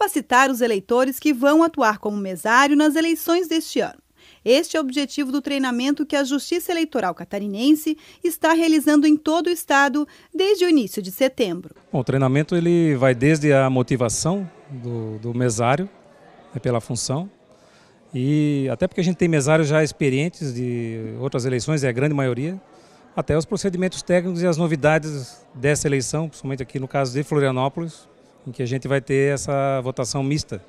capacitar os eleitores que vão atuar como mesário nas eleições deste ano. Este é o objetivo do treinamento que a Justiça Eleitoral Catarinense está realizando em todo o estado desde o início de setembro. Bom, o treinamento ele vai desde a motivação do, do mesário né, pela função, e até porque a gente tem mesários já experientes de outras eleições, é a grande maioria, até os procedimentos técnicos e as novidades dessa eleição, principalmente aqui no caso de Florianópolis, em que a gente vai ter essa votação mista,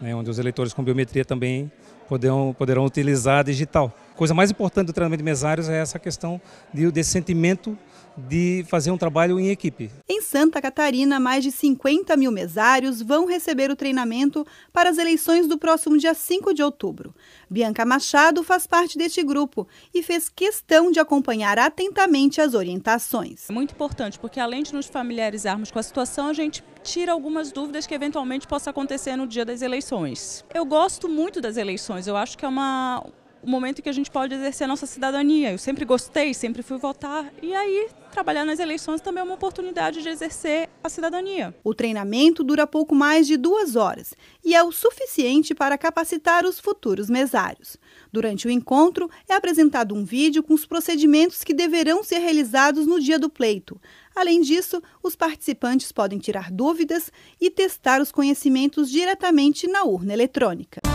né, onde os eleitores com biometria também poderão, poderão utilizar digital coisa mais importante do treinamento de mesários é essa questão de, desse sentimento de fazer um trabalho em equipe. Em Santa Catarina, mais de 50 mil mesários vão receber o treinamento para as eleições do próximo dia 5 de outubro. Bianca Machado faz parte deste grupo e fez questão de acompanhar atentamente as orientações. É muito importante, porque além de nos familiarizarmos com a situação, a gente tira algumas dúvidas que eventualmente possa acontecer no dia das eleições. Eu gosto muito das eleições, eu acho que é uma o momento que a gente pode exercer a nossa cidadania. Eu sempre gostei, sempre fui votar e aí trabalhar nas eleições também é uma oportunidade de exercer a cidadania. O treinamento dura pouco mais de duas horas e é o suficiente para capacitar os futuros mesários. Durante o encontro, é apresentado um vídeo com os procedimentos que deverão ser realizados no dia do pleito. Além disso, os participantes podem tirar dúvidas e testar os conhecimentos diretamente na urna eletrônica.